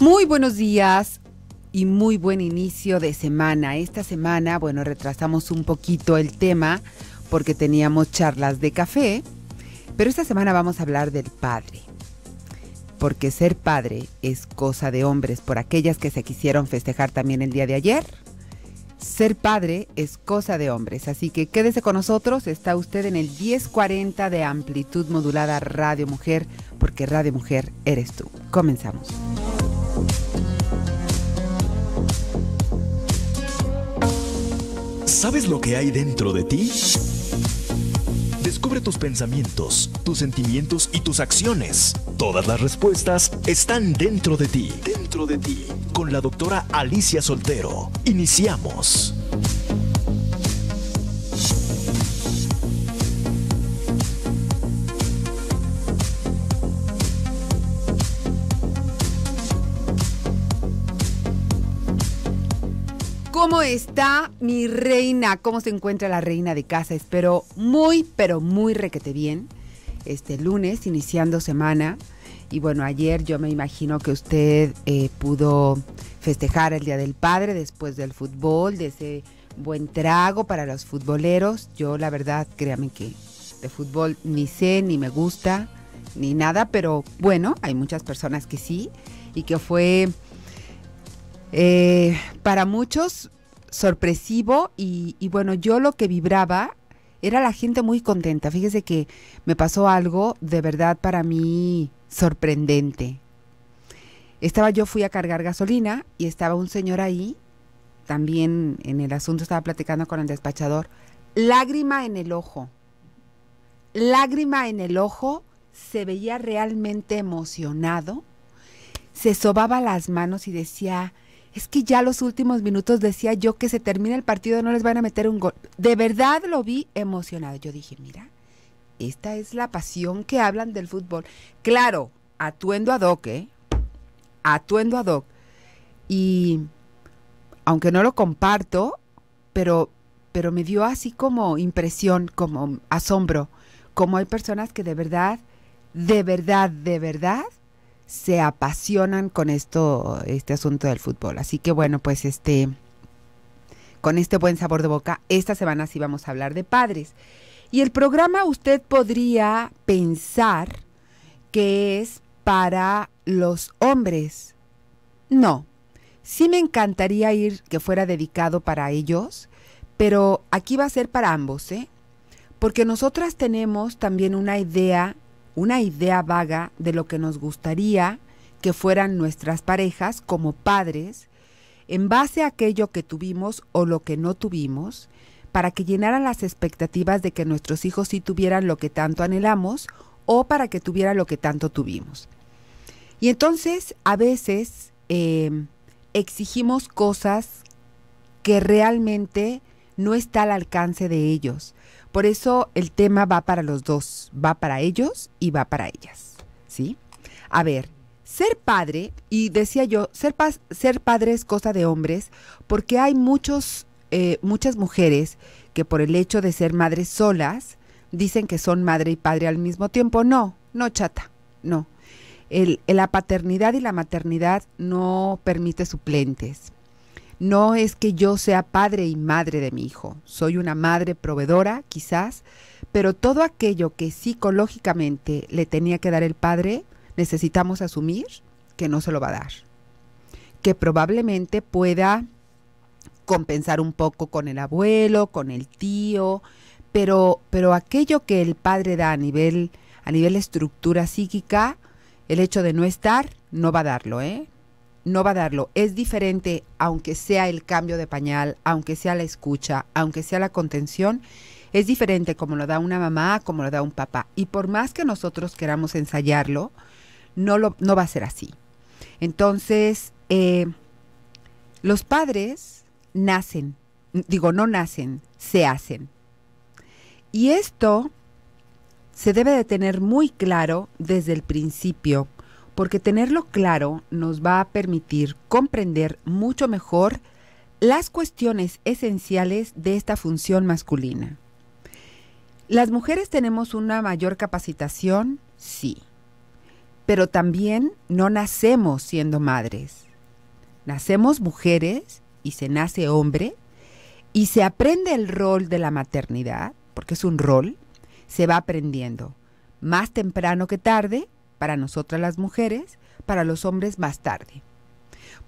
Muy buenos días y muy buen inicio de semana. Esta semana, bueno, retrasamos un poquito el tema porque teníamos charlas de café, pero esta semana vamos a hablar del padre. Porque ser padre es cosa de hombres, por aquellas que se quisieron festejar también el día de ayer. Ser padre es cosa de hombres, así que quédese con nosotros, está usted en el 1040 de amplitud modulada Radio Mujer, porque Radio Mujer eres tú. Comenzamos. ¿Sabes lo que hay dentro de ti? Descubre tus pensamientos, tus sentimientos y tus acciones. Todas las respuestas están dentro de ti. Dentro de ti. Con la doctora Alicia Soltero. Iniciamos. ¿Cómo está mi reina? ¿Cómo se encuentra la reina de casa? Espero muy, pero muy requete bien. Este lunes, iniciando semana. Y bueno, ayer yo me imagino que usted eh, pudo festejar el Día del Padre después del fútbol, de ese buen trago para los futboleros. Yo la verdad, créame que de fútbol ni sé, ni me gusta, ni nada, pero bueno, hay muchas personas que sí y que fue eh, para muchos sorpresivo y, y bueno, yo lo que vibraba era la gente muy contenta. Fíjese que me pasó algo de verdad para mí sorprendente. Estaba yo fui a cargar gasolina y estaba un señor ahí, también en el asunto estaba platicando con el despachador, lágrima en el ojo. Lágrima en el ojo, se veía realmente emocionado. Se sobaba las manos y decía, es que ya los últimos minutos decía yo que se termina el partido, no les van a meter un gol. De verdad lo vi emocionado. Yo dije, mira, esta es la pasión que hablan del fútbol. Claro, atuendo a Doc, ¿eh? Atuendo a Doc. Y aunque no lo comparto, pero, pero me dio así como impresión, como asombro, como hay personas que de verdad, de verdad, de verdad se apasionan con esto, este asunto del fútbol. Así que bueno, pues este, con este buen sabor de boca, esta semana sí vamos a hablar de padres. Y el programa usted podría pensar que es para los hombres. No, sí me encantaría ir que fuera dedicado para ellos, pero aquí va a ser para ambos, ¿eh? Porque nosotras tenemos también una idea una idea vaga de lo que nos gustaría que fueran nuestras parejas como padres, en base a aquello que tuvimos o lo que no tuvimos, para que llenaran las expectativas de que nuestros hijos sí tuvieran lo que tanto anhelamos o para que tuvieran lo que tanto tuvimos. Y entonces a veces em, exigimos cosas que realmente no está al alcance de ellos. Por eso el tema va para los dos, va para ellos y va para ellas, ¿sí? A ver, ser padre, y decía yo, ser, ser padre es cosa de hombres, porque hay muchos, eh, muchas mujeres que por el hecho de ser madres solas, dicen que son madre y padre al mismo tiempo. No, no, chata, no. la paternidad y la maternidad no permite suplentes no es que yo sea padre y madre de mi hijo, soy una madre proveedora quizás, pero todo aquello que psicológicamente le tenía que dar el padre, necesitamos asumir que no se lo va a dar, que probablemente pueda compensar un poco con el abuelo, con el tío, pero, pero aquello que el padre da a nivel, a nivel estructura psíquica, el hecho de no estar, no va a darlo, ¿eh? no va a darlo. Es diferente, aunque sea el cambio de pañal, aunque sea la escucha, aunque sea la contención, es diferente como lo da una mamá, como lo da un papá. Y por más que nosotros queramos ensayarlo, no, lo, no va a ser así. Entonces, eh, los padres nacen, digo, no nacen, se hacen. Y esto se debe de tener muy claro desde el principio porque tenerlo claro nos va a permitir comprender mucho mejor las cuestiones esenciales de esta función masculina. ¿Las mujeres tenemos una mayor capacitación? Sí. Pero también no nacemos siendo madres. Nacemos mujeres y se nace hombre y se aprende el rol de la maternidad, porque es un rol, se va aprendiendo, más temprano que tarde, para nosotras las mujeres, para los hombres más tarde.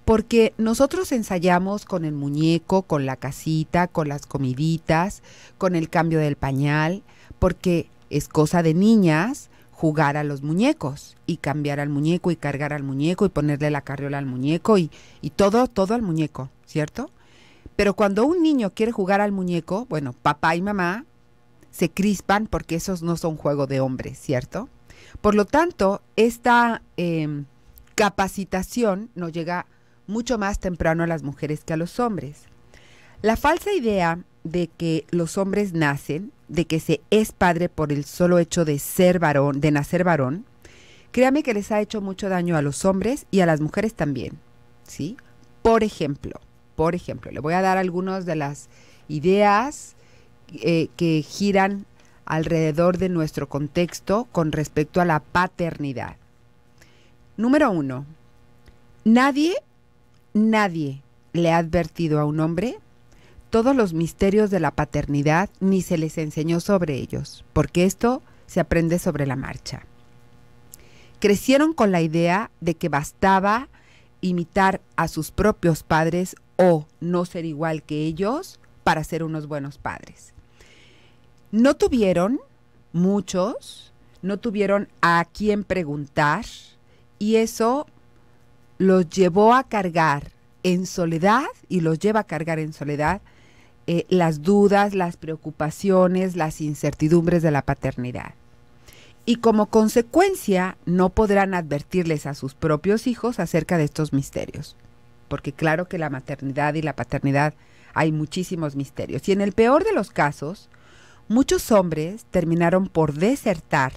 Porque nosotros ensayamos con el muñeco, con la casita, con las comiditas, con el cambio del pañal, porque es cosa de niñas jugar a los muñecos y cambiar al muñeco y cargar al muñeco y ponerle la carriola al muñeco y, todo, todo al muñeco, ¿cierto? Pero cuando un niño quiere jugar al muñeco, bueno, papá y mamá se crispan porque esos no son juego de hombres, ¿cierto? Por lo tanto, esta em, capacitación nos llega mucho más temprano a las mujeres que a los hombres. La falsa idea de que los hombres nacen, de que se es padre por el solo hecho de ser varón, de nacer varón, créame que les ha hecho mucho daño a los hombres y a las mujeres también, ¿sí? Por ejemplo, por ejemplo, le voy a dar algunas de las ideas eh, que giran alrededor de nuestro contexto con respecto a la paternidad. Número uno, nadie, nadie le ha advertido a un hombre todos los misterios de la paternidad ni se les enseñó sobre ellos, porque esto se aprende sobre la marcha. Crecieron con la idea de que bastaba imitar a sus propios padres o no ser igual que ellos para ser unos buenos padres no tuvieron, muchos, no tuvieron a quién preguntar y eso los llevó a cargar en soledad y los lleva a cargar en soledad eh, las dudas, las preocupaciones, las incertidumbres de la paternidad. Y como consecuencia no podrán advertirles a sus propios hijos acerca de estos misterios, porque claro que la maternidad y la paternidad hay muchísimos misterios. Y en el peor de los casos, Muchos hombres terminaron por desertar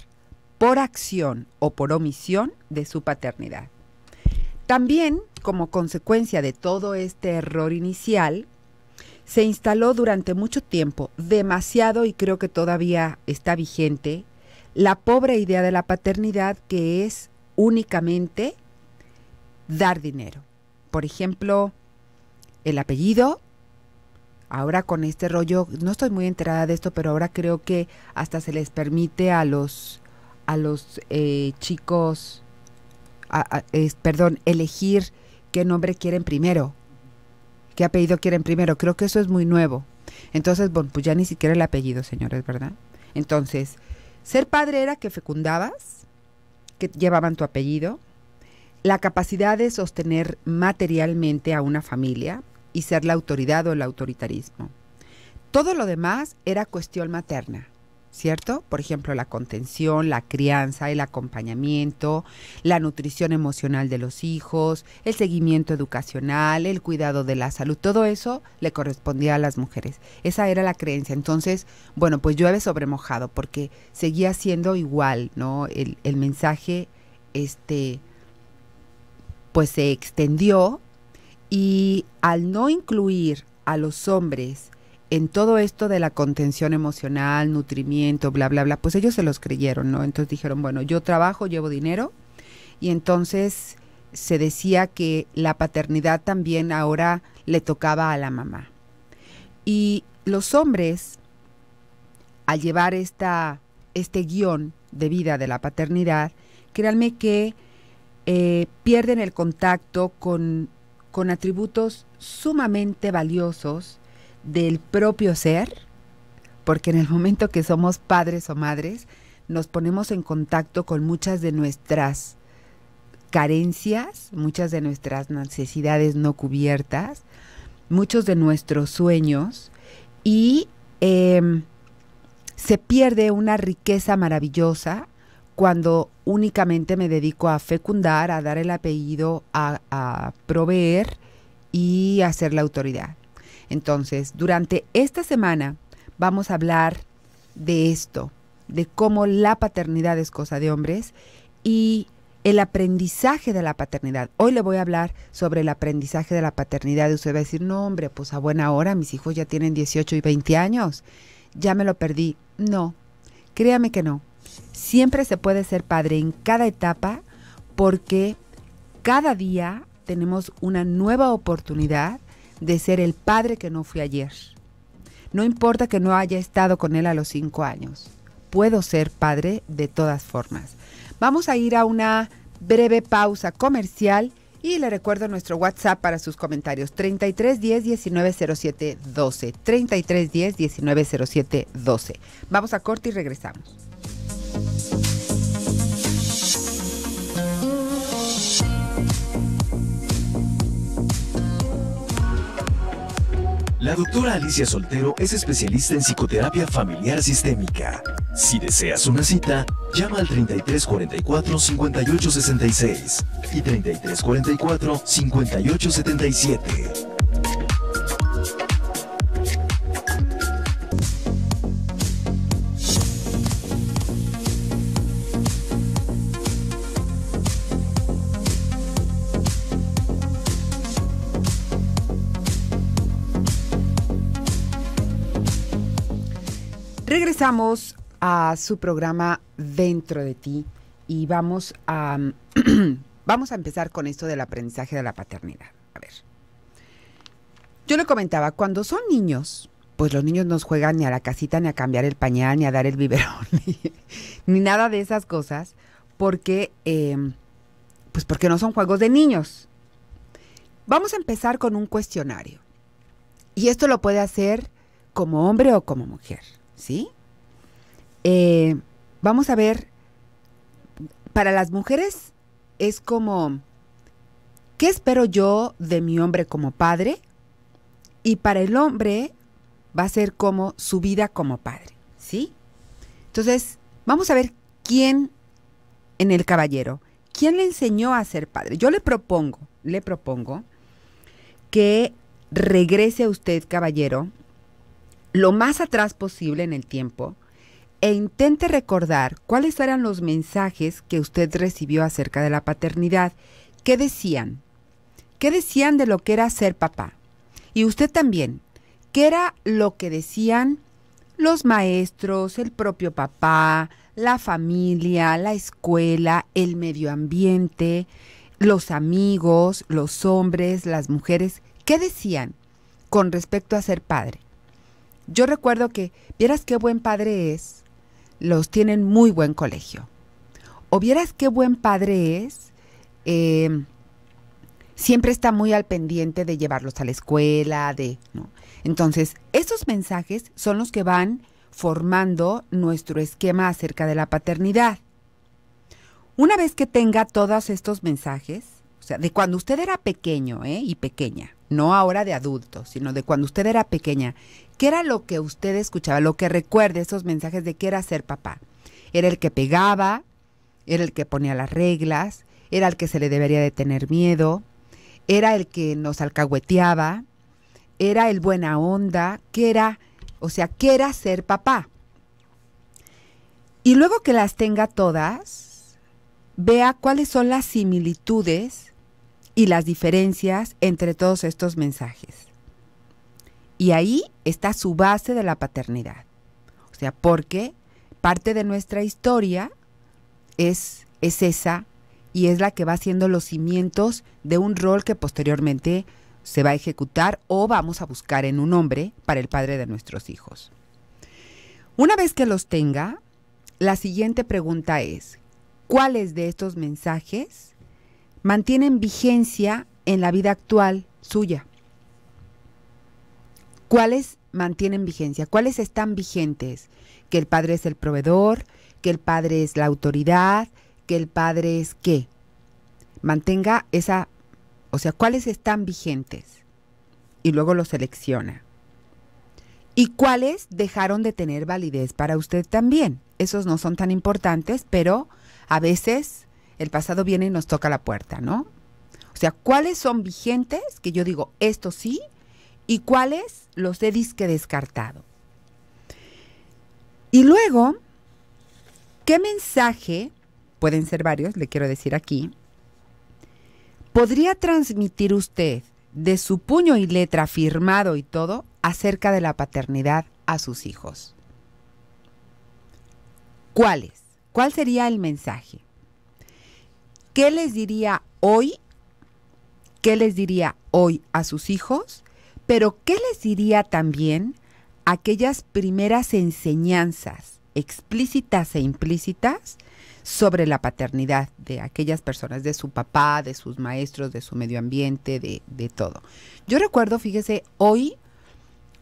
por acción o por omisión de su paternidad. También, como consecuencia de todo este error inicial, se instaló durante mucho tiempo, demasiado y creo que todavía está vigente, la pobre idea de la paternidad que es únicamente dar dinero. Por ejemplo, el apellido ahora con este rollo, no estoy muy enterada de esto, pero ahora creo que hasta se les permite a los, a los eh, chicos, perdón, elegir qué nombre quieren primero, qué apellido quieren primero. Creo que eso es muy nuevo. Entonces, bueno, pues ya ni siquiera el apellido, señores, ¿verdad? Entonces, ser padre era que fecundabas, que llevaban tu apellido, la capacidad de sostener materialmente a una familia, y ser la autoridad o el autoritarismo. Todo lo demás era cuestión materna, ¿cierto? Por ejemplo, la contención, la crianza, el acompañamiento, la nutrición emocional de los hijos, el seguimiento educacional, el cuidado de la salud, todo eso le correspondía a las mujeres. Esa era la creencia. Entonces, bueno, pues llueve sobre mojado porque seguía siendo igual, ¿no? El, el mensaje, este, pues se extendió y al no incluir a los hombres en todo esto de la contención emocional, nutrimiento, bla, bla, bla, pues ellos se los creyeron, ¿no? Entonces dijeron, bueno, yo trabajo, llevo dinero. Y entonces se decía que la paternidad también ahora le tocaba a la mamá. Y los hombres, al llevar esta, este guión de vida de la paternidad, créanme que eh, pierden el contacto con con atributos sumamente valiosos del propio ser, porque en el momento que somos padres o madres, nos ponemos en contacto con muchas de nuestras carencias, muchas de nuestras necesidades no cubiertas, muchos de nuestros sueños y em, se pierde una riqueza maravillosa cuando únicamente me dedico a fecundar, a dar el apellido, a, proveer y a ser la autoridad. Entonces, durante esta semana vamos a hablar de esto, de cómo la paternidad es cosa de hombres y el aprendizaje de la paternidad. Hoy le voy a hablar sobre el aprendizaje de la paternidad. usted va a decir, no, hombre, pues a buena hora, mis hijos ya tienen 18 y 20 años. Ya me lo perdí. No, créame que no. Siempre se puede ser padre en cada etapa porque cada día tenemos una nueva oportunidad de ser el padre que no fui ayer. No importa que no haya estado con él a los cinco años, puedo ser padre de todas formas. Vamos a ir a una breve pausa comercial y le recuerdo nuestro WhatsApp para sus comentarios 3310 10 12 33 10 12. Vamos a corte y regresamos. La doctora Alicia Soltero es especialista en psicoterapia familiar sistémica. Si deseas una cita, llama al 3344-5866 y 3344-5877. Vamos a su programa Dentro de ti y vamos a, vamos a empezar con esto del aprendizaje de la paternidad. A ver, yo le comentaba, cuando son niños, pues los niños no juegan ni a la casita, ni a cambiar el pañal, ni a dar el biberón, ni, nada de esas cosas, porque, em, pues porque no son juegos de niños. Vamos a empezar con un cuestionario. Y esto lo puede hacer como hombre o como mujer, ¿sí? Eh, vamos a ver, para las mujeres es como, ¿qué espero yo de mi hombre como padre? Y para el hombre va a ser como su vida como padre, ¿sí? Entonces, vamos a ver quién en el caballero, quién le enseñó a ser padre. Yo le propongo, le propongo que regrese a usted, caballero, lo más atrás posible en el tiempo, e intente recordar cuáles eran los mensajes que usted recibió acerca de la paternidad. ¿Qué decían? ¿Qué decían de lo que era ser papá? Y usted también, ¿qué era lo que decían los maestros, el propio papá, la familia, la escuela, el medio ambiente, los amigos, los hombres, las mujeres? ¿Qué decían con respecto a ser padre? Yo recuerdo que, vieras qué buen padre es, los tienen muy buen colegio. O vieras qué buen padre es, eh, siempre está muy al pendiente de llevarlos a la escuela, de... Entonces, esos mensajes son los que van formando nuestro esquema acerca de la paternidad. Una vez que tenga todos estos mensajes, o sea, de cuando usted era pequeño ¿eh? y pequeña, no ahora de adulto, sino de cuando usted era pequeña, ¿qué era lo que usted escuchaba, lo que recuerde esos mensajes de qué era ser papá? Era el que pegaba, era el que ponía las reglas, era el que se le debería de tener miedo, era el que nos alcahueteaba, era el buena onda, ¿qué era? O sea, ¿qué era ser papá? Y luego que las tenga todas, vea cuáles son las similitudes y las diferencias entre todos estos mensajes. Y ahí está su base de la paternidad. O sea, porque parte de nuestra historia es, es esa y es la que va haciendo los cimientos de un rol que posteriormente se va a ejecutar o vamos a buscar en un hombre para el padre de nuestros hijos. Una vez que los tenga, la siguiente pregunta es, ¿cuáles de estos mensajes mantienen vigencia en la vida actual suya. ¿Cuáles mantienen vigencia? ¿Cuáles están vigentes? Que el padre es el proveedor, que el padre es la autoridad, que el padre es qué. Mantenga esa, o sea, ¿cuáles están vigentes? Y luego lo selecciona. ¿Y cuáles dejaron de tener validez para usted también? Esos no son tan importantes, pero a veces el pasado viene y nos toca la puerta, ¿no? O sea, ¿cuáles son vigentes que yo digo esto sí y cuáles los he disque descartado? Y luego, ¿qué mensaje, pueden ser varios, le quiero decir aquí, podría transmitir usted de su puño y letra firmado y todo acerca de la paternidad a sus hijos? ¿Cuáles? ¿Cuál sería el mensaje? ¿qué les diría hoy? ¿Qué les diría hoy a sus hijos? Pero ¿qué les diría también aquellas primeras enseñanzas explícitas e implícitas sobre la paternidad de aquellas personas, de su papá, de sus maestros, de su medio ambiente, de, todo? Yo recuerdo, fíjese, hoy,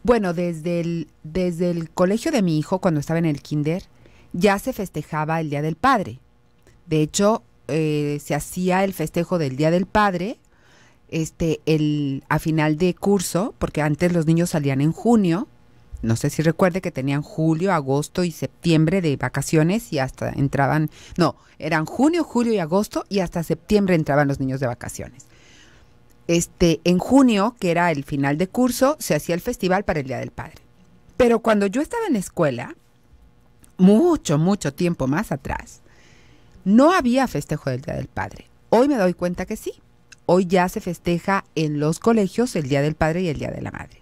bueno, desde el, desde el colegio de mi hijo, cuando estaba en el kinder, ya se festejaba el Día del Padre. De hecho, eh, se hacía el festejo del Día del Padre este el a final de curso, porque antes los niños salían en junio. No sé si recuerde que tenían julio, agosto y septiembre de vacaciones y hasta entraban, no, eran junio, julio y agosto y hasta septiembre entraban los niños de vacaciones. Este, en junio, que era el final de curso, se hacía el festival para el Día del Padre. Pero cuando yo estaba en escuela, mucho, mucho tiempo más atrás, no había festejo del Día del Padre. Hoy me doy cuenta que sí. Hoy ya se festeja en los colegios el Día del Padre y el Día de la Madre.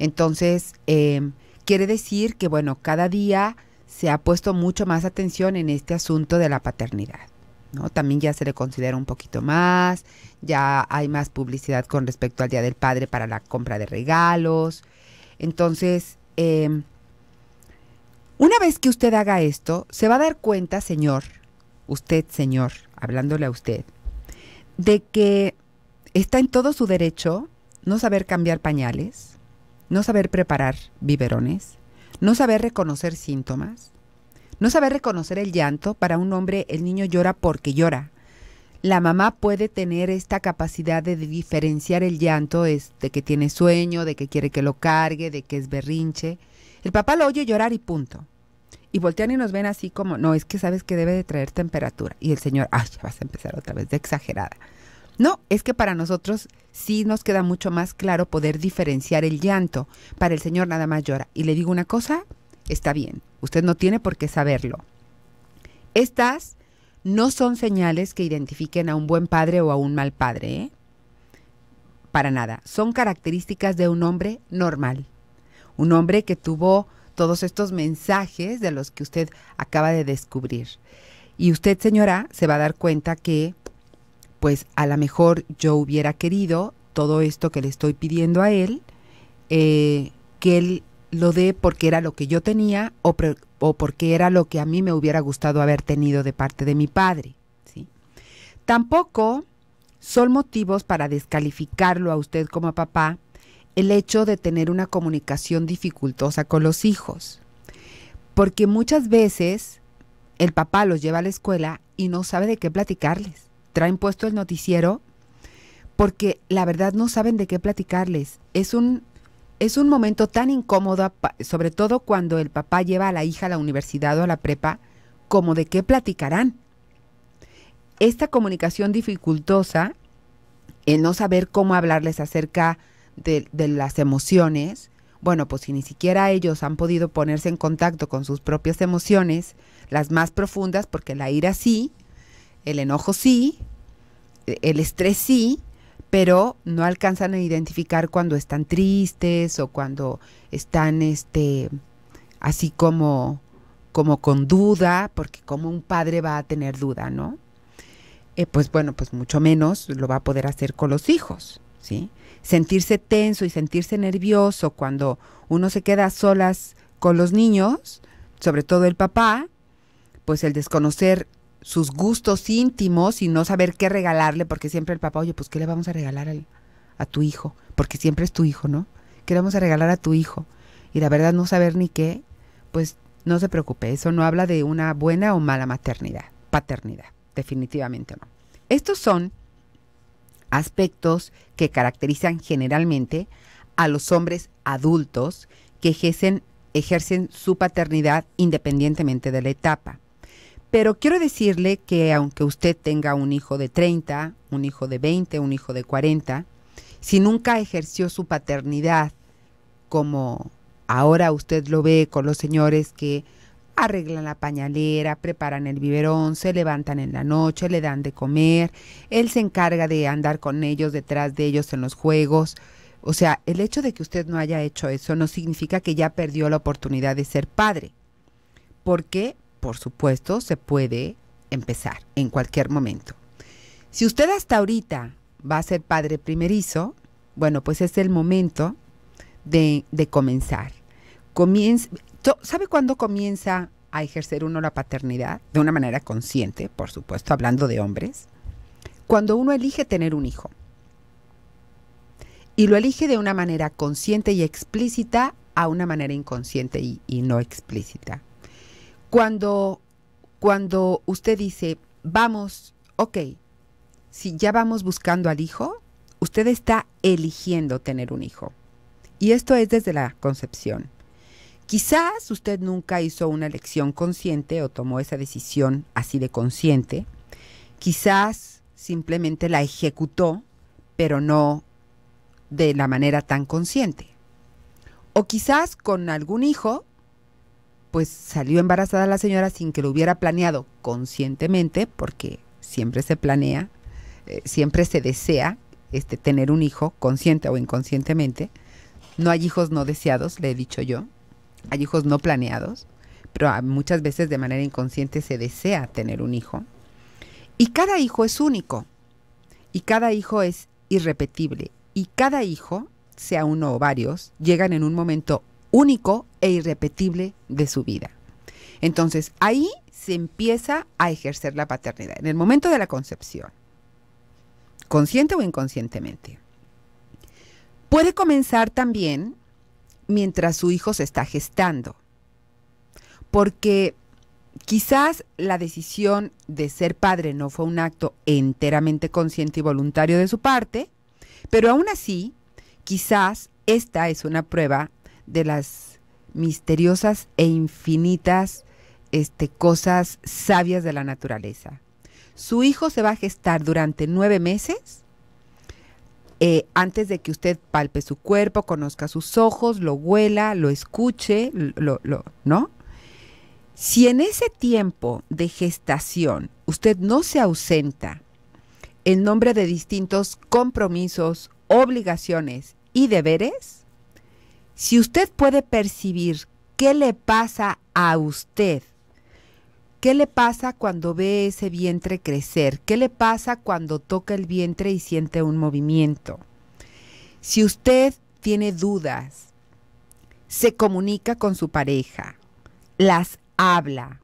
Entonces, em, quiere decir que, bueno, cada día se ha puesto mucho más atención en este asunto de la paternidad. ¿no? También ya se le considera un poquito más, ya hay más publicidad con respecto al Día del Padre para la compra de regalos. Entonces, em, una vez que usted haga esto, se va a dar cuenta, señor, usted, señor, hablándole a usted, de que está en todo su derecho no saber cambiar pañales, no saber preparar biberones, no saber reconocer síntomas, no saber reconocer el llanto. Para un hombre el niño llora porque llora. La mamá puede tener esta capacidad de diferenciar el llanto es de que tiene sueño, de que quiere que lo cargue, de que es berrinche. El papá lo oye llorar y punto y voltean y nos ven así como, no, es que sabes que debe de traer temperatura. Y el señor, ay, ya vas a empezar otra vez de exagerada. No, es que para nosotros sí nos queda mucho más claro poder diferenciar el llanto. Para el señor nada más llora. Y le digo una cosa, está bien, usted no tiene por qué saberlo. Estas no son señales que identifiquen a un buen padre o a un mal padre, ¿eh? Para nada, son características de un hombre normal. Un hombre que tuvo todos estos mensajes de los que usted acaba de descubrir. Y usted, señora, se va a dar cuenta que, pues a lo mejor yo hubiera querido todo esto que le estoy pidiendo a él, eh, que él lo dé porque era lo que yo tenía o, porque era lo que a mí me hubiera gustado haber tenido de parte de mi padre. ¿sí? Tampoco son motivos para descalificarlo a usted como papá el hecho de tener una comunicación dificultosa con los hijos. Porque muchas veces el papá los lleva a la escuela y no sabe de qué platicarles. Traen puesto el noticiero porque la verdad no saben de qué platicarles. Es un, es un momento tan incómodo, sobre todo cuando el papá lleva a la hija a la universidad o a la prepa, como de qué platicarán. Esta comunicación dificultosa, el no saber cómo hablarles acerca de de, las emociones, bueno, pues si ni siquiera ellos han podido ponerse en contacto con sus propias emociones, las más profundas, porque la ira sí, el enojo sí, e, el estrés sí, pero no alcanzan a identificar cuando están tristes o cuando están este así como como con duda, porque como un padre va a tener duda, ¿no? Eh, pues bueno, pues mucho menos lo va a poder hacer con los hijos, ¿sí? sentirse tenso y sentirse nervioso cuando uno se queda a solas con los niños, sobre todo el papá, pues el desconocer sus gustos íntimos y no saber qué regalarle, porque siempre el papá, oye, pues ¿qué le vamos a regalar a tu hijo? Porque siempre es tu hijo, ¿no? ¿Qué le vamos a regalar a tu hijo? Y la verdad no saber ni qué, pues no se preocupe, eso no habla de una buena o mala maternidad, paternidad, definitivamente no. Estos son aspectos que caracterizan generalmente a los hombres adultos que ejercen, ejercen su paternidad independientemente de la etapa. Pero quiero decirle que aunque usted tenga un hijo de 30, un hijo de 20, un hijo de 40, si nunca ejerció su paternidad como ahora usted lo ve con los señores que arreglan la pañalera, preparan el biberón, se levantan en la noche, le dan de comer, él se encarga de andar con ellos, detrás de ellos en los juegos. O sea, el hecho de que usted no haya hecho eso no significa que ya perdió la oportunidad de ser padre, porque, por supuesto, se puede empezar en cualquier momento. Si usted hasta ahorita va a ser padre primerizo, bueno, pues es el momento de, de comenzar. Comience, ¿Sabe cuándo comienza a ejercer uno la paternidad? De una manera consciente, por supuesto, hablando de hombres. Cuando uno elige tener un hijo y lo elige de una manera consciente y explícita a una manera inconsciente y, no explícita. Cuando, cuando usted dice, vamos, ok, si ya vamos buscando al hijo, usted está eligiendo tener un hijo. Y esto es desde la concepción. Quizás usted nunca hizo una elección consciente o tomó esa decisión así de consciente. Quizás simplemente la ejecutó, pero no de la manera tan consciente. O quizás con algún hijo, pues salió embarazada la señora sin que lo hubiera planeado conscientemente, porque siempre se planea, eh, siempre se desea este, tener un hijo, consciente o inconscientemente. No hay hijos no deseados, le he dicho yo hay hijos no planeados, pero muchas veces de manera inconsciente se desea tener un hijo. Y cada hijo es único, y cada hijo es irrepetible, y cada hijo, sea uno o varios, llegan en un momento único e irrepetible de su vida. Entonces ahí se empieza a ejercer la paternidad, en el momento de la concepción, consciente o inconscientemente. Puede comenzar también mientras su hijo se está gestando. Porque quizás la decisión de ser padre no fue un acto enteramente consciente y voluntario de su parte, pero aún así, quizás esta es una prueba de las misteriosas e infinitas este, cosas sabias de la naturaleza. Su hijo se va a gestar durante nueve meses eh, antes de que usted palpe su cuerpo, conozca sus ojos, lo huela, lo escuche, lo, lo, ¿no? Si en ese tiempo de gestación usted no se ausenta en nombre de distintos compromisos, obligaciones y deberes, si usted puede percibir qué le pasa a usted ¿Qué le pasa cuando ve ese vientre crecer? ¿Qué le pasa cuando toca el vientre y siente un movimiento? Si usted tiene dudas, se comunica con su pareja, las habla,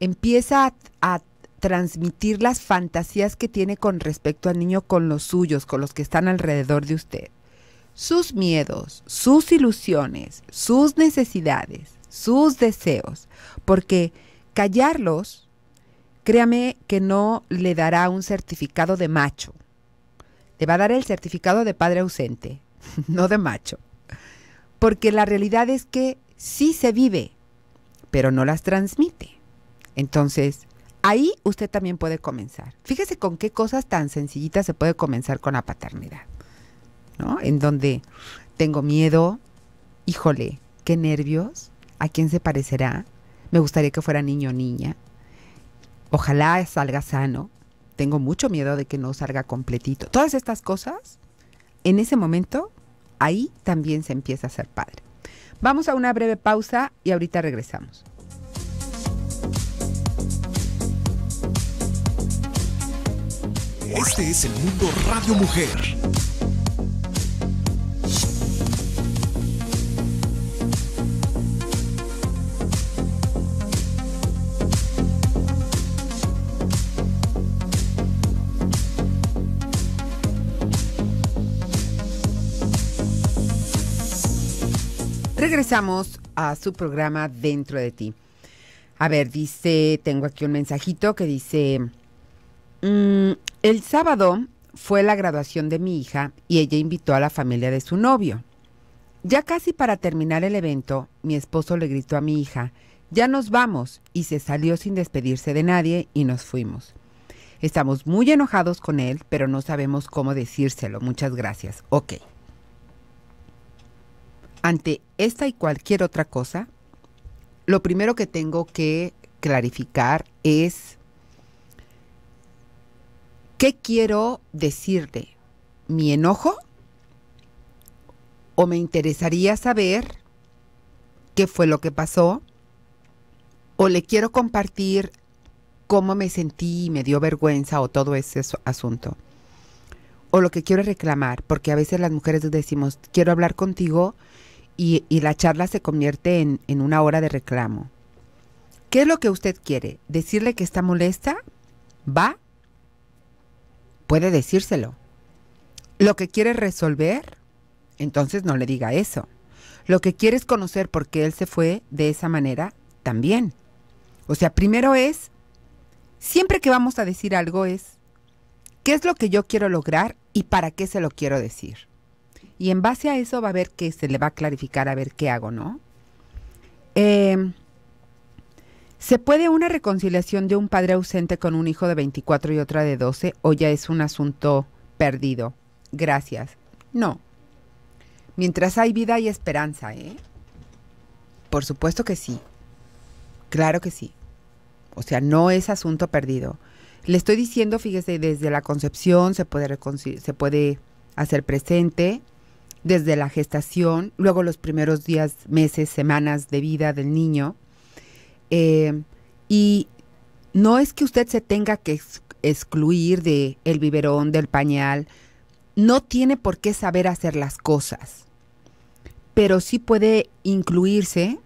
empieza a, transmitir las fantasías que tiene con respecto al niño con los suyos, con los que están alrededor de usted. Sus miedos, sus ilusiones, sus necesidades, sus deseos, porque callarlos, créame que no le dará un certificado de macho. Le va a dar el certificado de padre ausente, no de macho. Porque la realidad es que sí se vive, pero no las transmite. Entonces, ahí usted también puede comenzar. Fíjese con qué cosas tan sencillitas se puede comenzar con la paternidad. ¿No? En donde tengo miedo, híjole, qué nervios, ¿a quién se parecerá? Me gustaría que fuera niño o niña. Ojalá salga sano. Tengo mucho miedo de que no salga completito. Todas estas cosas, en ese momento, ahí también se empieza a ser padre. Vamos a una breve pausa y ahorita regresamos. Este es el mundo Radio Mujer. Regresamos a su programa Dentro de ti. A ver, dice, tengo aquí un mensajito que dice, mm, el sábado fue la graduación de mi hija y ella invitó a la familia de su novio. Ya casi para terminar el evento, mi esposo le gritó a mi hija, ya nos vamos, y se salió sin despedirse de nadie y nos fuimos. Estamos muy enojados con él, pero no sabemos cómo decírselo. Muchas gracias. Ok ante esta y cualquier otra cosa, lo primero que tengo que clarificar es qué quiero decirte? mi enojo o me interesaría saber qué fue lo que pasó o le quiero compartir cómo me sentí y me dio vergüenza o todo ese asunto. O lo que quiero reclamar, porque a veces las mujeres decimos, quiero hablar contigo y, la charla se convierte en, en una hora de reclamo. ¿Qué es lo que usted quiere? ¿Decirle que está molesta? ¿Va? Puede decírselo. ¿Lo que quiere resolver? Entonces no le diga eso. Lo que quiere es conocer por qué él se fue de esa manera también. O sea, primero es, siempre que vamos a decir algo es, ¿qué es lo que yo quiero lograr y para qué se lo quiero decir? y en base a eso va a ver que se le va a clarificar a ver qué hago, ¿no? Eh, ¿Se puede una reconciliación de un padre ausente con un hijo de 24 y otra de 12 o ya es un asunto perdido? Gracias. No. Mientras hay vida y esperanza, ¿eh? Por supuesto que sí. Claro que sí. O sea, no es asunto perdido. Le estoy diciendo, fíjese, desde la concepción se puede, se puede hacer presente, desde la gestación, luego los primeros días, meses, semanas de vida del niño. Eh, y no es que usted se tenga que excluir de el biberón, del pañal. No tiene por qué saber hacer las cosas, pero sí puede incluirse,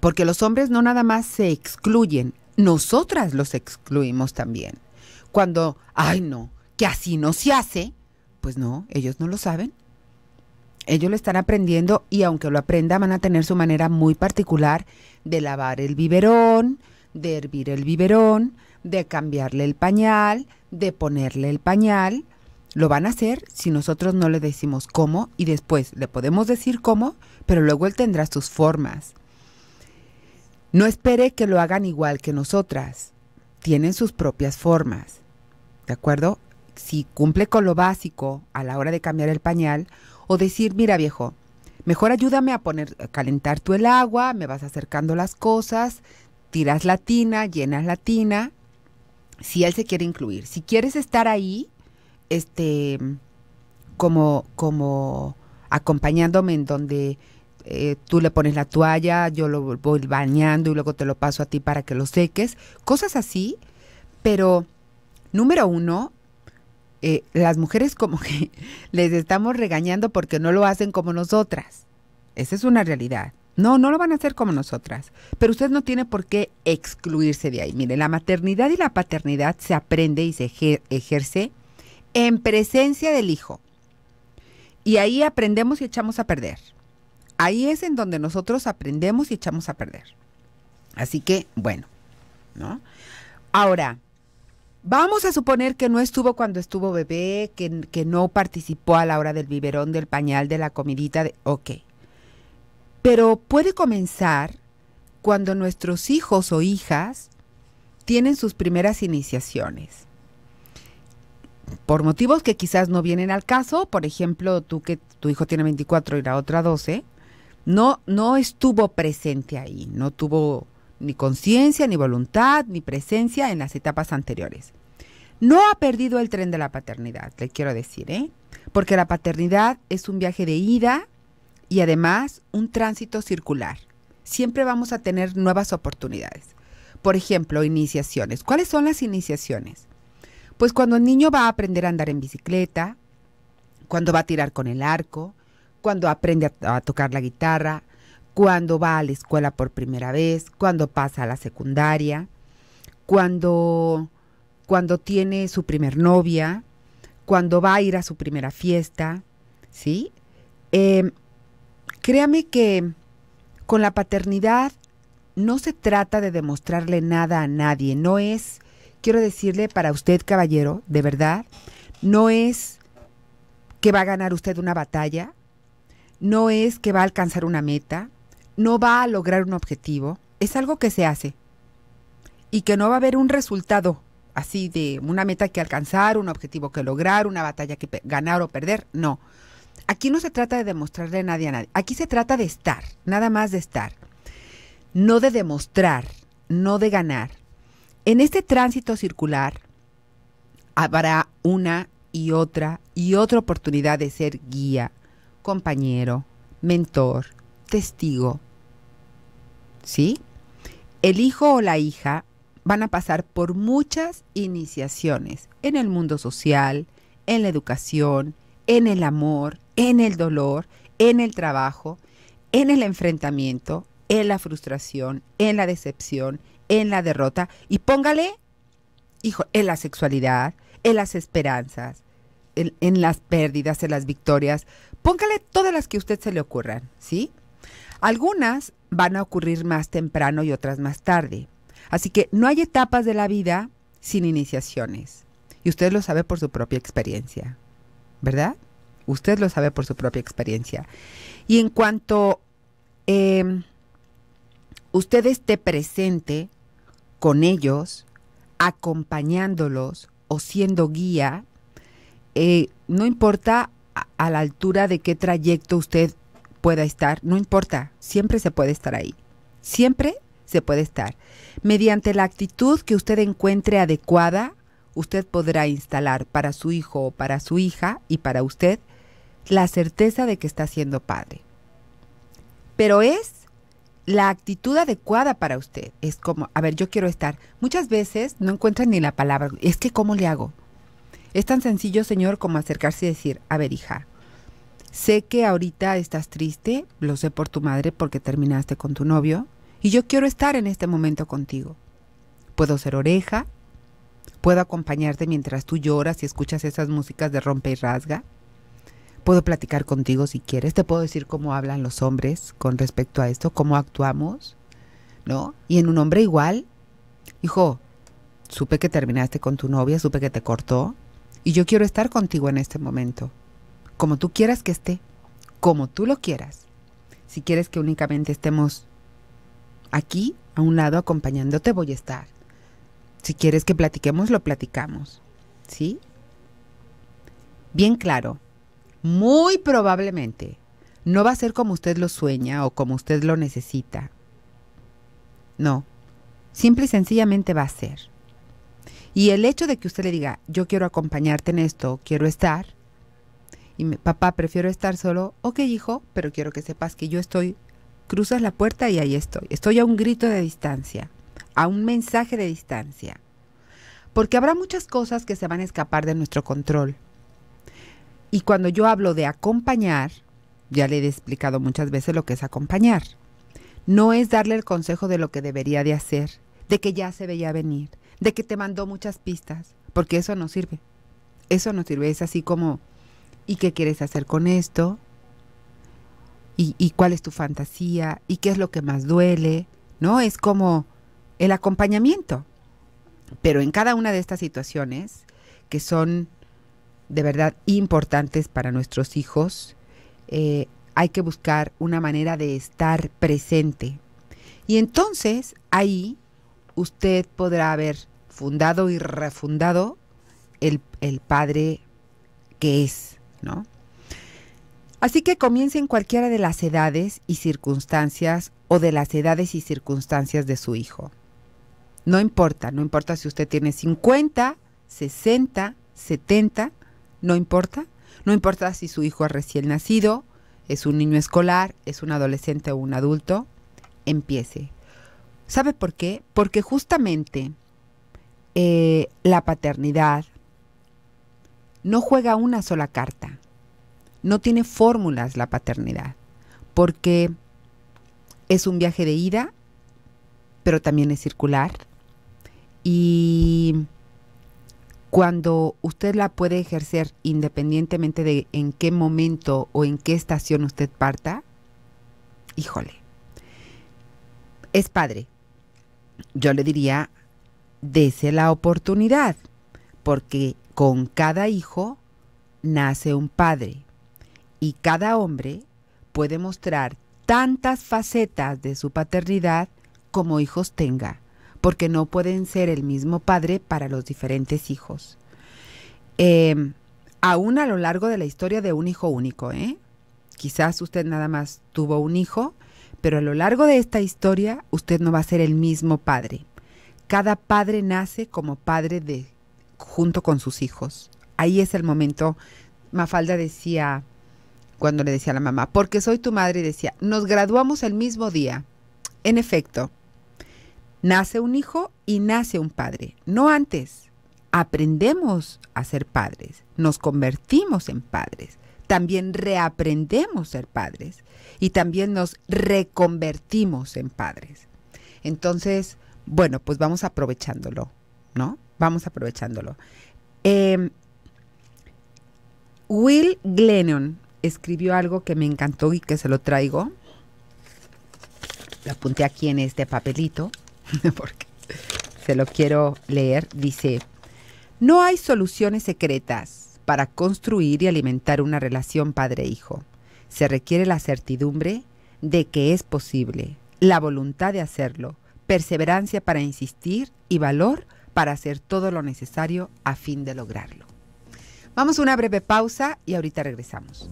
porque los hombres no nada más se excluyen, nosotras los excluimos también. Cuando, ay no, que así no se hace, pues no, ellos no lo saben ellos lo están aprendiendo y aunque lo aprendan van a tener su manera muy particular de lavar el biberón, de hervir el biberón, de cambiarle el pañal, de ponerle el pañal. Lo van a hacer si nosotros no le decimos cómo y después le podemos decir cómo, pero luego él tendrá sus formas. No espere que lo hagan igual que nosotras. Tienen sus propias formas. ¿De acuerdo? Si cumple con lo básico a la hora de cambiar el pañal, o decir, mira viejo, mejor ayúdame a poner, calentar tú el agua, me vas acercando las cosas, tiras la tina, llenas la tina, si él se quiere incluir. Si quieres estar ahí, este, como, como acompañándome en donde eh, tú le pones la toalla, yo lo voy bañando y luego te lo paso a ti para que lo seques, cosas así, pero número uno, eh, las mujeres como que les estamos regañando porque no lo hacen como nosotras. Esa es una realidad. No, no lo van a hacer como nosotras. Pero usted no tiene por qué excluirse de ahí. Mire, la maternidad y la paternidad se aprende y se ejerce en presencia del hijo. Y ahí aprendemos y echamos a perder. Ahí es en donde nosotros aprendemos y echamos a perder. Así que, bueno, ¿no? Ahora, Vamos a suponer que no estuvo cuando estuvo bebé, que, que, no participó a la hora del biberón, del pañal, de la comidita, de, ok. Pero puede comenzar cuando nuestros hijos o hijas tienen sus primeras iniciaciones. Por motivos que quizás no vienen al caso, por ejemplo, tú que tu hijo tiene 24 y la otra 12, no, no estuvo presente ahí, no tuvo ni conciencia, ni voluntad, ni presencia en las etapas anteriores. No ha perdido el tren de la paternidad, le quiero decir, ¿eh? Porque la paternidad es un viaje de ida y además un tránsito circular. Siempre vamos a tener nuevas oportunidades. Por ejemplo, iniciaciones. ¿Cuáles son las iniciaciones? Pues cuando el niño va a aprender a andar en bicicleta, cuando va a tirar con el arco, cuando aprende a tocar la guitarra, cuando va a la escuela por primera vez, cuando pasa a la secundaria, cuando, cuando tiene su primer novia, cuando va a ir a su primera fiesta, ¿sí? Em, créame que con la paternidad no se trata de demostrarle nada a nadie, no es, quiero decirle para usted caballero, de verdad, no es que va a ganar usted una batalla, no es que va a alcanzar una meta, no va a lograr un objetivo, es algo que se hace y que no va a haber un resultado así de una meta que alcanzar, un objetivo que lograr, una batalla que ganar o perder, no. Aquí no se trata de demostrarle a nadie a nadie, aquí se trata de estar, nada más de estar, no de demostrar, no de ganar. En este tránsito circular habrá una y otra y otra oportunidad de ser guía, compañero, mentor, testigo, ¿sí? El hijo o la hija van a pasar por muchas iniciaciones en el mundo social, en la educación, en el amor, en el dolor, en el trabajo, en el enfrentamiento, en la frustración, en la decepción, en la derrota y póngale, hijo, en la sexualidad, en las esperanzas, en, las pérdidas, en las victorias, póngale todas las que a usted se le ocurran, ¿sí? Algunas van a ocurrir más temprano y otras más tarde. Así que no hay etapas de la vida sin iniciaciones. Y usted lo sabe por su propia experiencia, ¿verdad? Usted lo sabe por su propia experiencia. Y en cuanto em, usted esté presente con ellos, acompañándolos o siendo guía, eh, no importa a la altura de qué trayecto usted pueda estar, no importa, siempre se puede estar ahí. Siempre se puede estar. Mediante la actitud que usted encuentre adecuada, usted podrá instalar para su hijo o para su hija y para usted la certeza de que está siendo padre. Pero es la actitud adecuada para usted. Es como, a ver, yo quiero estar. Muchas veces no encuentran ni la palabra. Es que, ¿cómo le hago? Es tan sencillo, señor, como acercarse y decir, a ver, hija, Sé que ahorita estás triste, lo sé por tu madre porque terminaste con tu novio, y yo quiero estar en este momento contigo. Puedo ser oreja, puedo acompañarte mientras tú lloras y escuchas esas músicas de rompe y rasga, puedo platicar contigo si quieres, te puedo decir cómo hablan los hombres con respecto a esto, cómo actuamos, ¿no? Y en un hombre igual, hijo, supe que terminaste con tu novia, supe que te cortó, y yo quiero estar contigo en este momento como tú quieras que esté, como tú lo quieras. Si quieres que únicamente estemos aquí, a un lado, acompañándote, voy a estar. Si quieres que platiquemos, lo platicamos. ¿Sí? Bien claro, muy probablemente no va a ser como usted lo sueña o como usted lo necesita. No, simple y sencillamente va a ser. Y el hecho de que usted le diga, yo quiero acompañarte en esto, quiero estar, y papá, prefiero estar solo, ok hijo, pero quiero que sepas que yo estoy, cruzas la puerta y ahí estoy, estoy a un grito de distancia, a un mensaje de distancia, porque habrá muchas cosas que se van a escapar de nuestro control. Y cuando yo hablo de acompañar, ya le he explicado muchas veces lo que es acompañar. No es darle el consejo de lo que debería de hacer, de que ya se veía venir, de que te mandó muchas pistas, porque eso no sirve. Eso no sirve, es así como y qué quieres hacer con esto, y, cuál es tu fantasía, y qué es lo que más duele, ¿no? Es como el acompañamiento. Pero en cada una de estas situaciones, que son de verdad importantes para nuestros hijos, eh, hay que buscar una manera de estar presente. Y entonces ahí usted podrá haber fundado y refundado el padre que es Así que comience en cualquiera de las edades y circunstancias o de las edades y circunstancias de su hijo. No importa, no importa si usted tiene 50, 60, 70, no importa. No importa si su hijo es recién nacido, es un niño escolar, es un adolescente o un adulto, empiece. ¿Sabe por qué? Porque justamente eh, la paternidad, no juega una sola carta. No tiene fórmulas la paternidad, porque es un viaje de ida, pero también es circular. Y cuando usted la puede ejercer independientemente de en qué momento o en qué estación usted parta, híjole, es padre. Yo le diría, dese la oportunidad, porque con cada hijo nace un padre y cada hombre puede mostrar tantas facetas de su paternidad como hijos tenga, porque no pueden ser el mismo padre para los diferentes hijos. Em, aún a lo largo de la historia de un hijo único, ¿eh? Quizás usted nada más tuvo un hijo, pero a lo largo de esta historia usted no va a ser el mismo padre. Cada padre nace como padre de junto con sus hijos. Ahí es el momento. Mafalda decía, cuando le decía a la mamá, porque soy tu madre, decía, nos graduamos el mismo día. En efecto, nace un hijo y nace un padre, no antes. Aprendemos a ser padres, nos convertimos en padres, también reaprendemos a ser padres y también nos reconvertimos en padres. Entonces, bueno, pues vamos aprovechándolo, ¿no? vamos aprovechándolo. Em, Will Glennon escribió algo que me encantó y que se lo traigo. Lo apunté aquí en este papelito porque se lo quiero leer. Dice, no hay soluciones secretas para construir y alimentar una relación padre-hijo. Se requiere la certidumbre de que es posible, la voluntad de hacerlo, perseverancia para insistir y valor para hacer todo lo necesario a fin de lograrlo. Vamos a una breve pausa y ahorita regresamos.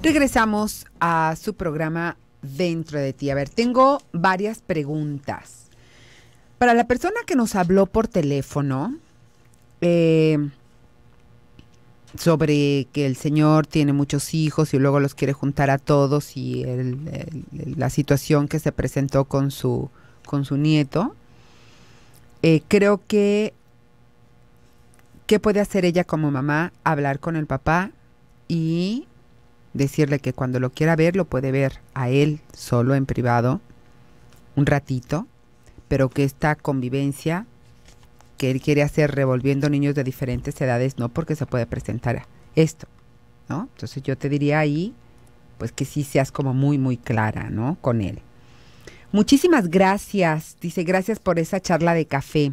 Regresamos a su programa dentro de ti. A ver, tengo varias preguntas. Para la persona que nos habló por teléfono eh, sobre que el señor tiene muchos hijos y luego los quiere juntar a todos y la situación que se presentó con su, con su nieto, eh, creo que ¿qué puede hacer ella como mamá? Hablar con el papá y decirle que cuando lo quiera ver lo puede ver a él solo en privado un ratito, pero que esta convivencia que él quiere hacer revolviendo niños de diferentes edades no porque se puede presentar esto, ¿no? Entonces yo te diría ahí pues que sí seas como muy muy clara, ¿no? con él. Muchísimas gracias, dice, gracias por esa charla de café.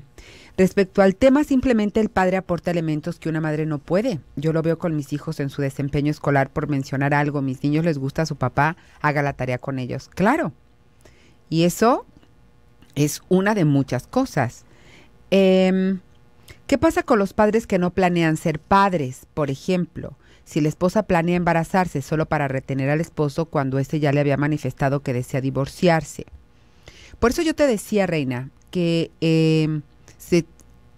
Respecto al tema, simplemente el padre aporta elementos que una madre no puede. Yo lo veo con mis hijos en su desempeño escolar, por mencionar algo. Mis niños les gusta a su papá, haga la tarea con ellos. Claro. Y eso es una de muchas cosas. Em, ¿Qué pasa con los padres que no planean ser padres, por ejemplo? Si la esposa planea embarazarse solo para retener al esposo cuando éste ya le había manifestado que desea divorciarse. Por eso yo te decía, Reina, que em, se,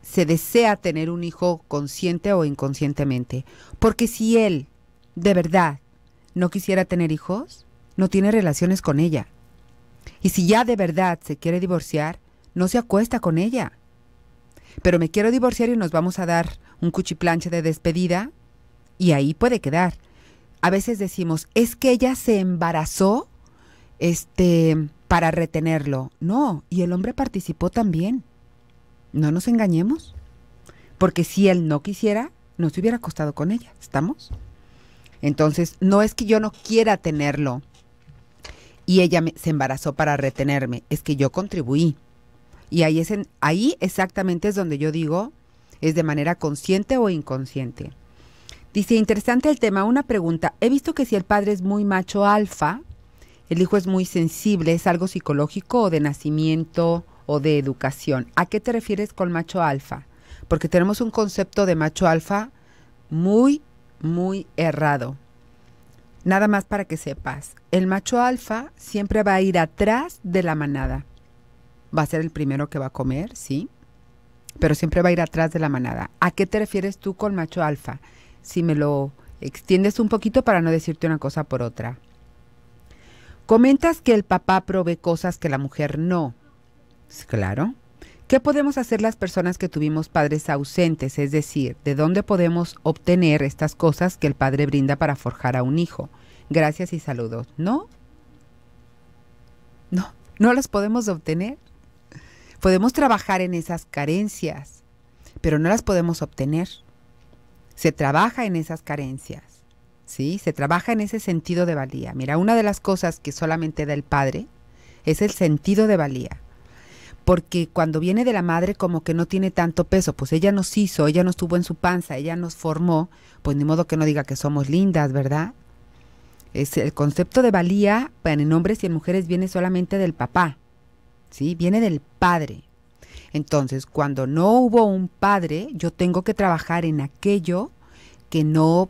se desea tener un hijo consciente o inconscientemente. Porque si él, de verdad, no quisiera tener hijos, no tiene relaciones con ella. Y si ya de verdad se quiere divorciar, no se acuesta con ella. Pero me quiero divorciar y nos vamos a dar un cuchiplanche de despedida y ahí puede quedar. A veces decimos, es que ella se embarazó, este, para retenerlo. No, y el hombre participó también. No nos engañemos, porque si él no quisiera, no se hubiera acostado con ella, ¿estamos? Entonces, no es que yo no quiera tenerlo y ella me, se embarazó para retenerme, es que yo contribuí. Y ahí, es en, ahí exactamente es donde yo digo, es de manera consciente o inconsciente. Dice, interesante el tema, una pregunta. He visto que si el padre es muy macho alfa, el hijo es muy sensible, es algo psicológico o de nacimiento o de educación. ¿A qué te refieres con macho alfa? Porque tenemos un concepto de macho alfa muy, muy errado. Nada más para que sepas, el macho alfa siempre va a ir atrás de la manada. Va a ser el primero que va a comer, ¿sí? Pero siempre va a ir atrás de la manada. ¿A qué te refieres tú con macho alfa? Si me lo extiendes un poquito para no decirte una cosa por otra. Comentas que el papá provee cosas que la mujer no. Claro. ¿Qué podemos hacer las personas que tuvimos padres ausentes? Es decir, ¿de dónde podemos obtener estas cosas que el padre brinda para forjar a un hijo? Gracias y saludos. ¿No? No, no las podemos obtener. Podemos trabajar en esas carencias, pero no las podemos obtener. Se trabaja en esas carencias. ¿sí? Se trabaja en ese sentido de valía. Mira, una de las cosas que solamente da el padre es el sentido de valía. Porque cuando viene de la madre como que no tiene tanto peso, pues ella nos hizo, ella nos tuvo en su panza, ella nos formó, pues ni modo que no diga que somos lindas, ¿verdad? Es el concepto de valía en hombres y en mujeres viene solamente del papá, ¿sí? Viene del padre. Entonces, cuando no hubo un padre, yo tengo que trabajar en aquello que no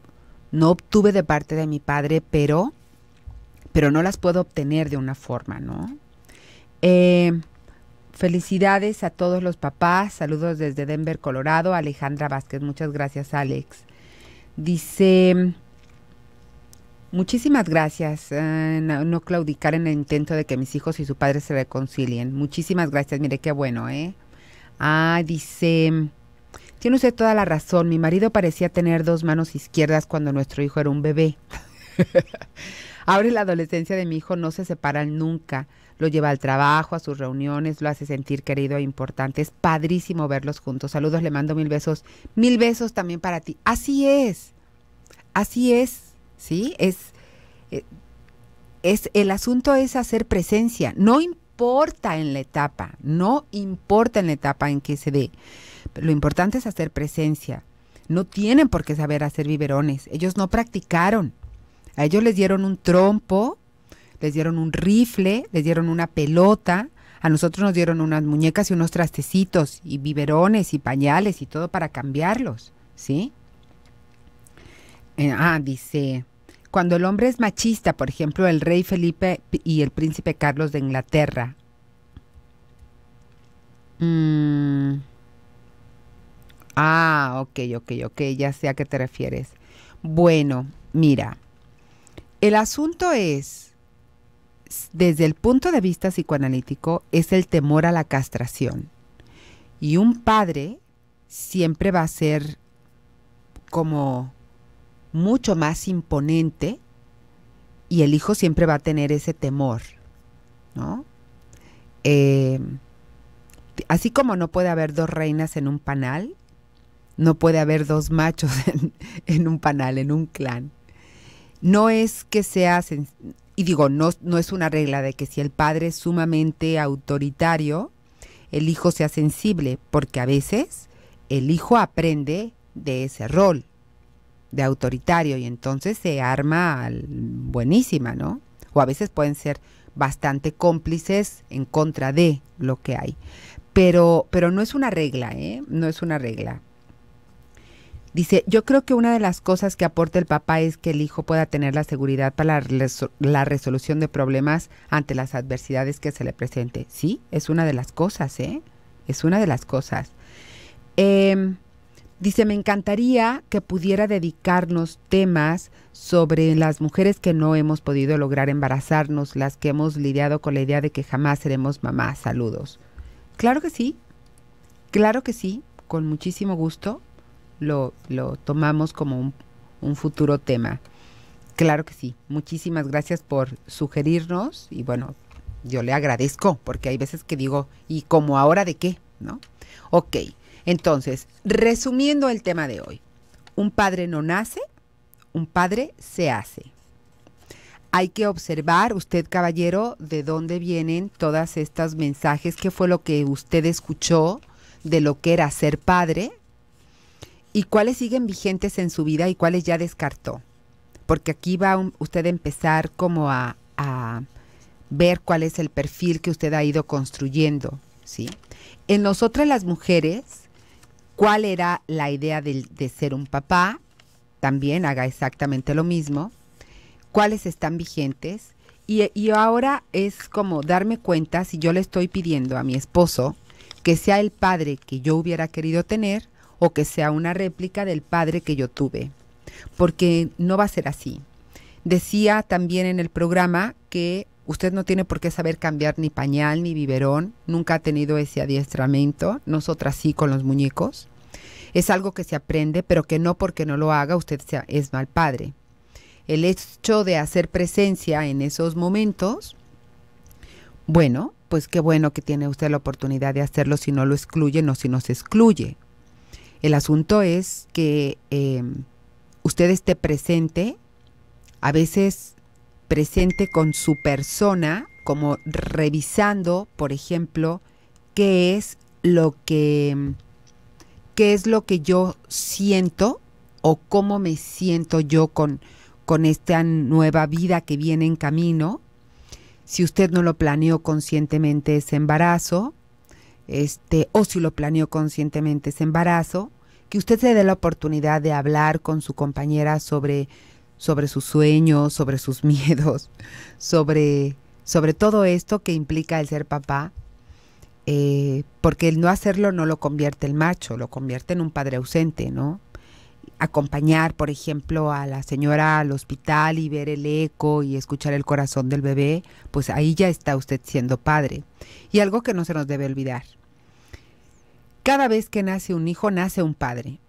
no obtuve de parte de mi padre, pero, pero no las puedo obtener de una forma, ¿no? Eh, felicidades a todos los papás, saludos desde Denver, Colorado, Alejandra Vázquez, muchas gracias Alex. Dice, muchísimas gracias, eh, no, claudicar en el intento de que mis hijos y su padre se reconcilien. Muchísimas gracias, mire qué bueno, ¿eh? Ah, dice... Tiene usted toda la razón, mi marido parecía tener dos manos izquierdas cuando nuestro hijo era un bebé. Ahora en la adolescencia de mi hijo no se separan nunca. Lo lleva al trabajo, a sus reuniones, lo hace sentir querido e importante. Es padrísimo verlos juntos. Saludos, le mando mil besos. Mil besos también para ti. Así es. Así es. ¿Sí? Es, eh, es, el asunto es hacer presencia. No importa en la etapa. No importa en la etapa en que se dé. Lo importante es hacer presencia. No tienen por qué saber hacer biberones. Ellos no practicaron. A ellos les dieron un trompo, les dieron un rifle, les dieron una pelota. A nosotros nos dieron unas muñecas y unos trastecitos y biberones y pañales y todo para cambiarlos. ¿Sí? Eh, ah, dice, cuando el hombre es machista, por ejemplo, el rey Felipe y el príncipe Carlos de Inglaterra. Mmm Ah, ok, ok, ok, ya sé a qué te refieres. Bueno, mira, el asunto es, desde el punto de vista psicoanalítico, es el temor a la castración. Y un padre siempre va a ser como mucho más imponente y el hijo siempre va a tener ese temor, ¿no? Eh, así como no puede haber dos reinas en un panal, no puede haber dos machos en, un panal, en un clan. No es que sea, y digo, no, no es una regla de que si el padre es sumamente autoritario, el hijo sea sensible, porque a veces el hijo aprende de ese rol de autoritario y entonces se arma buenísima, ¿no? O a veces pueden ser bastante cómplices en contra de lo que hay. Pero, pero no es una regla, ¿eh? No es una regla. Dice, yo creo que una de las cosas que aporta el papá es que el hijo pueda tener la seguridad para la, resolución de problemas ante las adversidades que se le presente. Sí, es una de las cosas, ¿eh? Es una de las cosas. Em, dice, me encantaría que pudiera dedicarnos temas sobre las mujeres que no hemos podido lograr embarazarnos, las que hemos lidiado con la idea de que jamás seremos mamás. Saludos. Claro que sí, claro que sí, con muchísimo gusto lo, tomamos como un, futuro tema. Claro que sí. Muchísimas gracias por sugerirnos y bueno, yo le agradezco porque hay veces que digo, ¿y como ahora de qué? ¿No? Ok, entonces, resumiendo el tema de hoy, un padre no nace, un padre se hace. Hay que observar, usted caballero, de dónde vienen todas estas mensajes, qué fue lo que usted escuchó de lo que era ser padre, y cuáles siguen vigentes en su vida y cuáles ya descartó. Porque aquí va usted a empezar como a, a ver cuál es el perfil que usted ha ido construyendo, ¿sí? En nosotras las mujeres, ¿cuál era la idea de, ser un papá? También haga exactamente lo mismo. ¿Cuáles están vigentes? Y, y, ahora es como darme cuenta si yo le estoy pidiendo a mi esposo que sea el padre que yo hubiera querido tener o que sea una réplica del padre que yo tuve, porque no va a ser así. Decía también en el programa que usted no tiene por qué saber cambiar ni pañal ni biberón, nunca ha tenido ese adiestramiento, nosotras sí con los muñecos. Es algo que se aprende, pero que no porque no lo haga usted sea, es mal padre. El hecho de hacer presencia en esos momentos, bueno, pues qué bueno que tiene usted la oportunidad de hacerlo si no lo excluye, no si nos excluye. El asunto es que eh, usted esté presente, a veces presente con su persona, como revisando, por ejemplo, qué es lo que qué es lo que yo siento o cómo me siento yo con, con esta nueva vida que viene en camino. Si usted no lo planeó conscientemente ese embarazo, este, o si lo planeó conscientemente ese embarazo, que usted se dé la oportunidad de hablar con su compañera sobre, sobre sus sueños, sobre sus miedos, sobre, sobre todo esto que implica el ser papá, eh, porque el no hacerlo no lo convierte en macho, lo convierte en un padre ausente, ¿no? acompañar, por ejemplo, a la señora al hospital y ver el eco y escuchar el corazón del bebé, pues ahí ya está usted siendo padre. Y algo que no se nos debe olvidar. Cada vez que nace un hijo, nace un padre.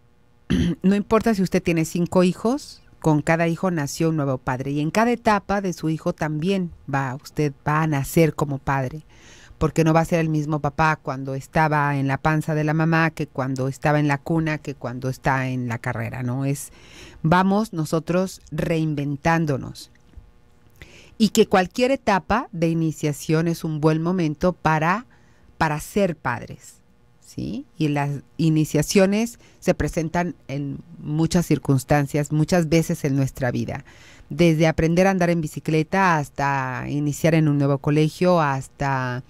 no importa si usted tiene cinco hijos, con cada hijo nació un nuevo padre. Y en cada etapa de su hijo también va, usted va a nacer como padre porque no va a ser el mismo papá cuando estaba en la panza de la mamá que cuando estaba en la cuna, que cuando está en la carrera, ¿no? Es, vamos nosotros reinventándonos. Y que cualquier etapa de iniciación es un buen momento para, para ser padres. ¿Sí? Y las iniciaciones se presentan en muchas circunstancias, muchas veces en nuestra vida. Desde aprender a andar en bicicleta hasta iniciar en un nuevo colegio, hasta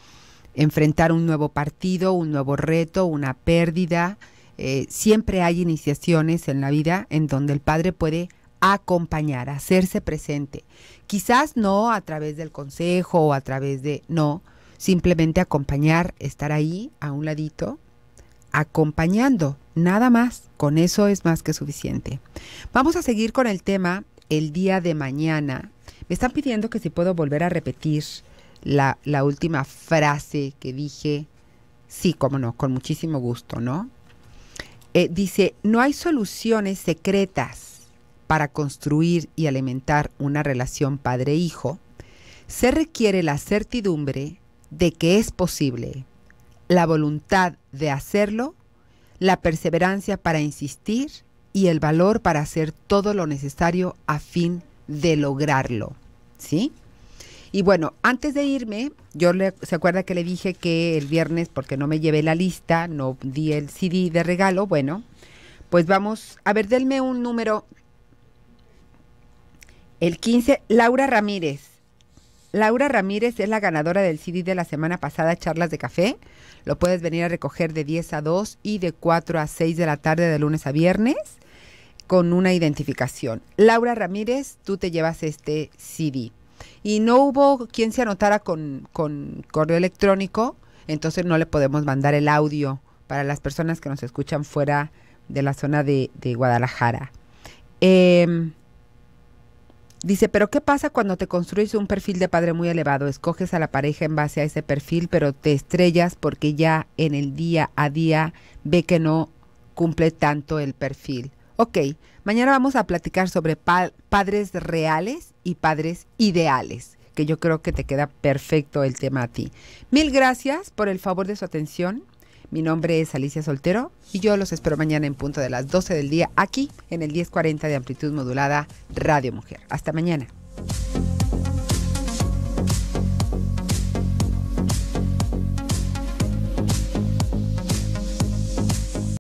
enfrentar un nuevo partido, un nuevo reto, una pérdida. Eh, siempre hay iniciaciones en la vida en donde el padre puede acompañar, hacerse presente. Quizás no a través del consejo o a través de, no, simplemente acompañar, estar ahí a un ladito, acompañando, nada más, con eso es más que suficiente. Vamos a seguir con el tema el día de mañana. Me están pidiendo que si puedo volver a repetir la, última frase que dije, sí, cómo no, con muchísimo gusto, ¿no? Eh, dice, no hay soluciones secretas para construir y alimentar una relación padre-hijo. Se requiere la certidumbre de que es posible, la voluntad de hacerlo, la perseverancia para insistir y el valor para hacer todo lo necesario a fin de lograrlo. ¿Sí? Y bueno, antes de irme, yo se acuerda que le dije que el viernes, porque no me llevé la lista, no di el CD de regalo, bueno, pues vamos, a ver, denme un número. El 15, Laura Ramírez. Laura Ramírez es la ganadora del CD de la semana pasada, Charlas de Café. Lo puedes venir a recoger de 10 a 2 y de 4 a 6 de la tarde de lunes a viernes con una identificación. Laura Ramírez, tú te llevas este CD y no hubo quien se anotara con, correo electrónico, entonces no le podemos mandar el audio para las personas que nos escuchan fuera de la zona de, Guadalajara. Em, dice, pero ¿qué pasa cuando te construyes un perfil de padre muy elevado? Escoges a la pareja en base a ese perfil, pero te estrellas porque ya en el día a día ve que no cumple tanto el perfil. Ok, mañana vamos a platicar sobre padres reales y padres ideales, que yo creo que te queda perfecto el tema a ti. Mil gracias por el favor de su atención. Mi nombre es Alicia Soltero y yo los espero mañana en punto de las 12 del día aquí en el 1040 de amplitud modulada Radio Mujer. Hasta mañana.